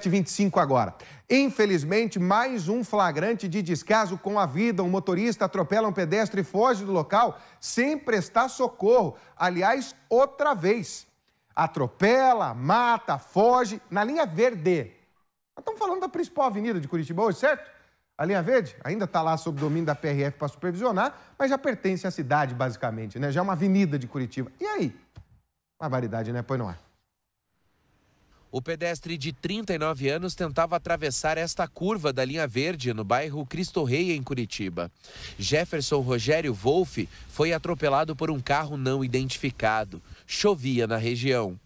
7 25 agora. Infelizmente, mais um flagrante de descaso com a vida. Um motorista atropela um pedestre e foge do local sem prestar socorro. Aliás, outra vez. Atropela, mata, foge na linha verde. Nós estamos falando da principal avenida de Curitiba hoje, certo? A linha verde ainda está lá sob domínio da PRF para supervisionar, mas já pertence à cidade, basicamente, né? Já é uma avenida de Curitiba. E aí? Barbaridade, né? Pois não é. O pedestre de 39 anos tentava atravessar esta curva da linha verde no bairro Cristo Rei, em Curitiba. Jefferson Rogério Wolff foi atropelado por um carro não identificado. Chovia na região.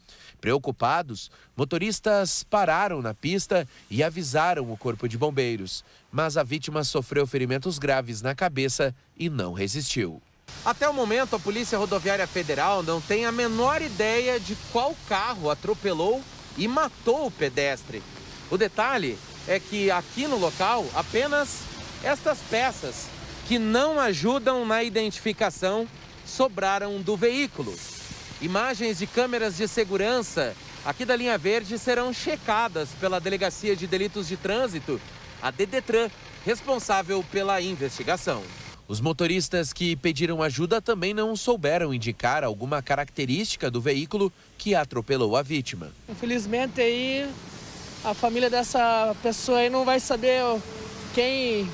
Preocupados, motoristas pararam na pista e avisaram o Corpo de Bombeiros. Mas a vítima sofreu ferimentos graves na cabeça e não resistiu. Até o momento, a Polícia Rodoviária Federal não tem a menor ideia de qual carro atropelou e matou o pedestre. O detalhe é que aqui no local apenas estas peças que não ajudam na identificação sobraram do veículo. Imagens de câmeras de segurança aqui da linha verde serão checadas pela Delegacia de Delitos de Trânsito, a DDTRAN, responsável pela investigação. Os motoristas que pediram ajuda também não souberam indicar alguma característica do veículo que atropelou a vítima. Infelizmente aí a família dessa pessoa aí não vai saber quem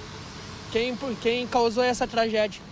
quem quem causou essa tragédia.